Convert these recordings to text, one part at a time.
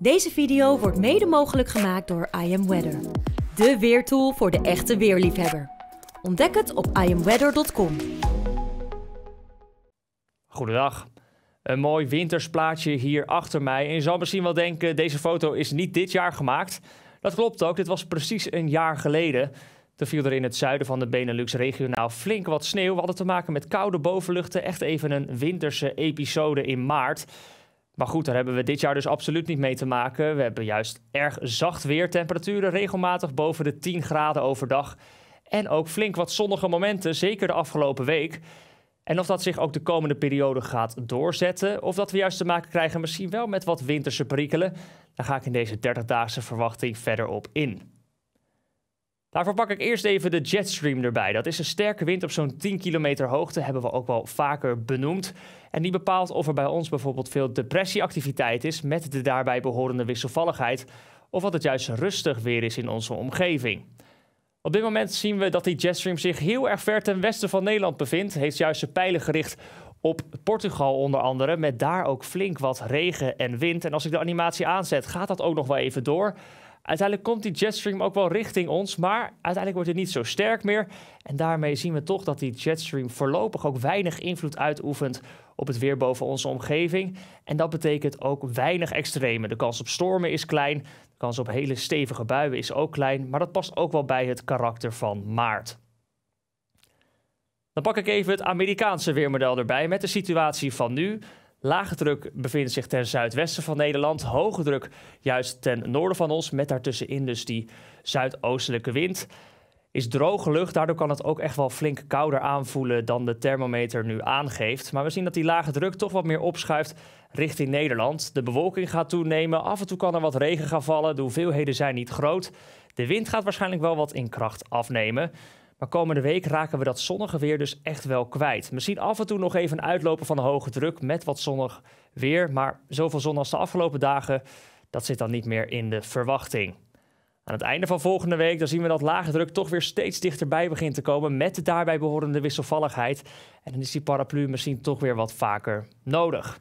Deze video wordt mede mogelijk gemaakt door I Am Weather, de weertool voor de echte weerliefhebber. Ontdek het op iamweather.com. Goedendag. Een mooi wintersplaatje hier achter mij. En je zal misschien wel denken, deze foto is niet dit jaar gemaakt. Dat klopt ook, dit was precies een jaar geleden. Toen viel er in het zuiden van de Benelux regionaal flink wat sneeuw. We hadden te maken met koude bovenluchten. Echt even een winterse episode in maart. Maar goed, daar hebben we dit jaar dus absoluut niet mee te maken. We hebben juist erg zacht weer, temperaturen regelmatig boven de 10 graden overdag. En ook flink wat zonnige momenten, zeker de afgelopen week. En of dat zich ook de komende periode gaat doorzetten, of dat we juist te maken krijgen misschien wel met wat winterse prikkelen, daar ga ik in deze 30-daagse verwachting verder op in. Daarvoor pak ik eerst even de jetstream erbij. Dat is een sterke wind op zo'n 10 kilometer hoogte, hebben we ook wel vaker benoemd. En die bepaalt of er bij ons bijvoorbeeld veel depressieactiviteit is met de daarbij behorende wisselvalligheid, of dat het juist rustig weer is in onze omgeving. Op dit moment zien we dat die jetstream zich heel erg ver ten westen van Nederland bevindt. Heeft juist zijn pijlen gericht op Portugal onder andere, met daar ook flink wat regen en wind. En als ik de animatie aanzet, gaat dat ook nog wel even door. Uiteindelijk komt die jetstream ook wel richting ons, maar uiteindelijk wordt het niet zo sterk meer. En daarmee zien we toch dat die jetstream voorlopig ook weinig invloed uitoefent op het weer boven onze omgeving. En dat betekent ook weinig extreme. De kans op stormen is klein, de kans op hele stevige buien is ook klein, maar dat past ook wel bij het karakter van maart. Dan pak ik even het Amerikaanse weermodel erbij met de situatie van nu. Lage druk bevindt zich ten zuidwesten van Nederland. Hoge druk juist ten noorden van ons. Met daartussenin dus die zuidoostelijke wind. Is droge lucht, daardoor kan het ook echt wel flink kouder aanvoelen dan de thermometer nu aangeeft. Maar we zien dat die lage druk toch wat meer opschuift richting Nederland. De bewolking gaat toenemen, af en toe kan er wat regen gaan vallen. De hoeveelheden zijn niet groot. De wind gaat waarschijnlijk wel wat in kracht afnemen. Maar komende week raken we dat zonnige weer dus echt wel kwijt. Misschien af en toe nog even een uitlopen van de hoge druk met wat zonnig weer. Maar zoveel zon als de afgelopen dagen, dat zit dan niet meer in de verwachting. Aan het einde van volgende week dan zien we dat lage druk toch weer steeds dichterbij begint te komen met de daarbij behorende wisselvalligheid. En dan is die paraplu misschien toch weer wat vaker nodig.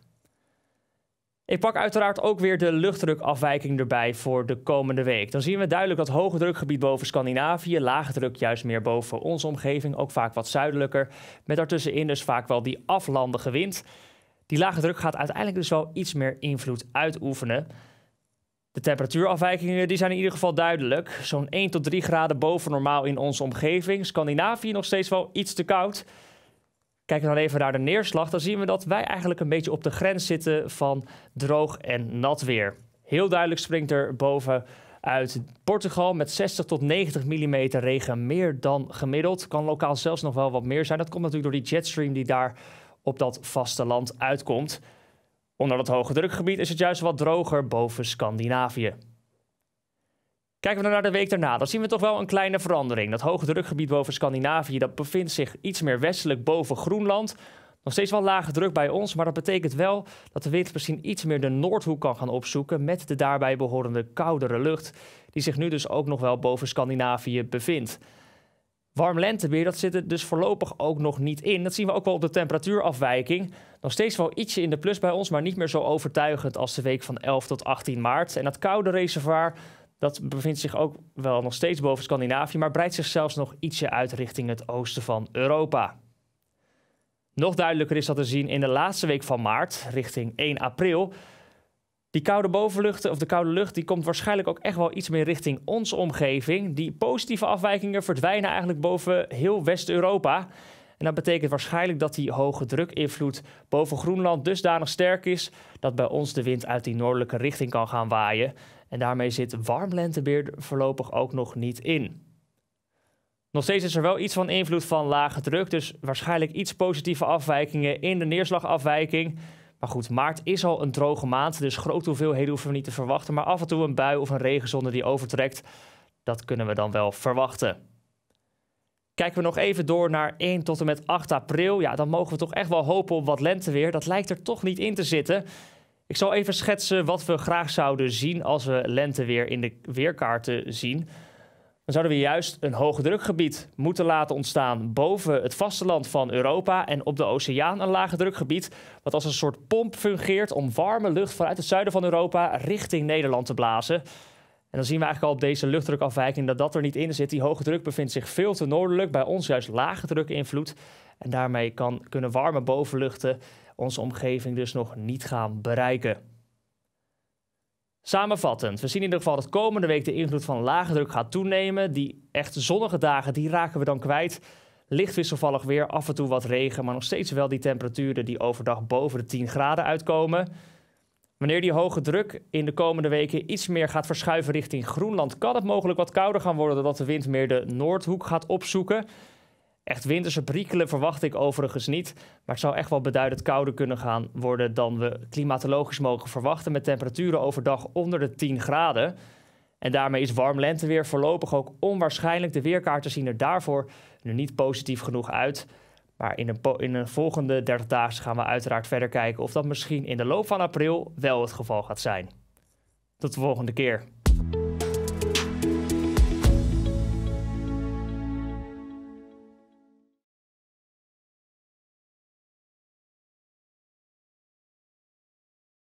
Ik pak uiteraard ook weer de luchtdrukafwijking erbij voor de komende week. Dan zien we duidelijk dat hoge drukgebied boven Scandinavië, lage druk juist meer boven onze omgeving, ook vaak wat zuidelijker. Met daartussenin dus vaak wel die aflandige wind. Die lage druk gaat uiteindelijk dus wel iets meer invloed uitoefenen. De temperatuurafwijkingen die zijn in ieder geval duidelijk. Zo'n 1 tot 3 graden boven normaal in onze omgeving. Scandinavië nog steeds wel iets te koud. Kijken we dan even naar de neerslag, dan zien we dat wij eigenlijk een beetje op de grens zitten van droog en nat weer. Heel duidelijk springt er boven uit Portugal met 60 tot 90 mm regen meer dan gemiddeld. Kan lokaal zelfs nog wel wat meer zijn. Dat komt natuurlijk door die jetstream die daar op dat vasteland uitkomt. Onder dat hoge drukgebied is het juist wat droger boven Scandinavië. Kijken we nou naar de week daarna, dan zien we toch wel een kleine verandering. Dat hoge drukgebied boven Scandinavië dat bevindt zich iets meer westelijk boven Groenland. Nog steeds wel lage druk bij ons, maar dat betekent wel dat de wind misschien iets meer de noordhoek kan gaan opzoeken met de daarbij behorende koudere lucht, die zich nu dus ook nog wel boven Scandinavië bevindt. Warm lenteweer, dat zit er dus voorlopig ook nog niet in. Dat zien we ook wel op de temperatuurafwijking. Nog steeds wel ietsje in de plus bij ons, maar niet meer zo overtuigend als de week van 11 tot 18 maart. En dat koude reservoir, dat bevindt zich ook wel nog steeds boven Scandinavië, maar breidt zich zelfs nog ietsje uit richting het oosten van Europa. Nog duidelijker is dat te zien in de laatste week van maart, richting 1 april. Die koude bovenluchten of de koude lucht die komt waarschijnlijk ook echt wel iets meer richting onze omgeving. Die positieve afwijkingen verdwijnen eigenlijk boven heel West-Europa. En dat betekent waarschijnlijk dat die hoge drukinvloed boven Groenland dusdanig sterk is dat bij ons de wind uit die noordelijke richting kan gaan waaien. En daarmee zit warm lenteweer voorlopig ook nog niet in. Nog steeds is er wel iets van invloed van lage druk, dus waarschijnlijk iets positieve afwijkingen in de neerslagafwijking. Maar goed, maart is al een droge maand, dus grote hoeveelheden hoeven we niet te verwachten. Maar af en toe een bui of een regenzonde die overtrekt, dat kunnen we dan wel verwachten. Kijken we nog even door naar 1 tot en met 8 april. Ja, dan mogen we toch echt wel hopen op wat lenteweer. Dat lijkt er toch niet in te zitten. Ik zal even schetsen wat we graag zouden zien als we lente weer in de weerkaarten zien. Dan zouden we juist een hoogdrukgebied moeten laten ontstaan boven het vasteland van Europa en op de oceaan een lage drukgebied, wat als een soort pomp fungeert om warme lucht vanuit het zuiden van Europa richting Nederland te blazen. En dan zien we eigenlijk al op deze luchtdrukafwijking dat dat er niet in zit. Die hoge druk bevindt zich veel te noordelijk, bij ons juist lage druk invloed. En daarmee kan, kunnen warme bovenluchten onze omgeving dus nog niet gaan bereiken. Samenvattend, we zien in ieder geval dat komende week de invloed van lage druk gaat toenemen. Die echt zonnige dagen, die raken we dan kwijt. Licht wisselvallig weer, af en toe wat regen, maar nog steeds wel die temperaturen die overdag boven de 10 graden uitkomen. Wanneer die hoge druk in de komende weken iets meer gaat verschuiven richting Groenland, kan het mogelijk wat kouder gaan worden doordat de wind meer de noordhoek gaat opzoeken. Echt winterse prikkelen verwacht ik overigens niet, maar het zou echt wel beduidend kouder kunnen gaan worden dan we klimatologisch mogen verwachten, met temperaturen overdag onder de 10 graden. En daarmee is warm lenteweer voorlopig ook onwaarschijnlijk. De weerkaarten zien er daarvoor nu niet positief genoeg uit. Maar in een, in volgende 30 dagen gaan we uiteraard verder kijken of dat misschien in de loop van april wel het geval gaat zijn. Tot de volgende keer.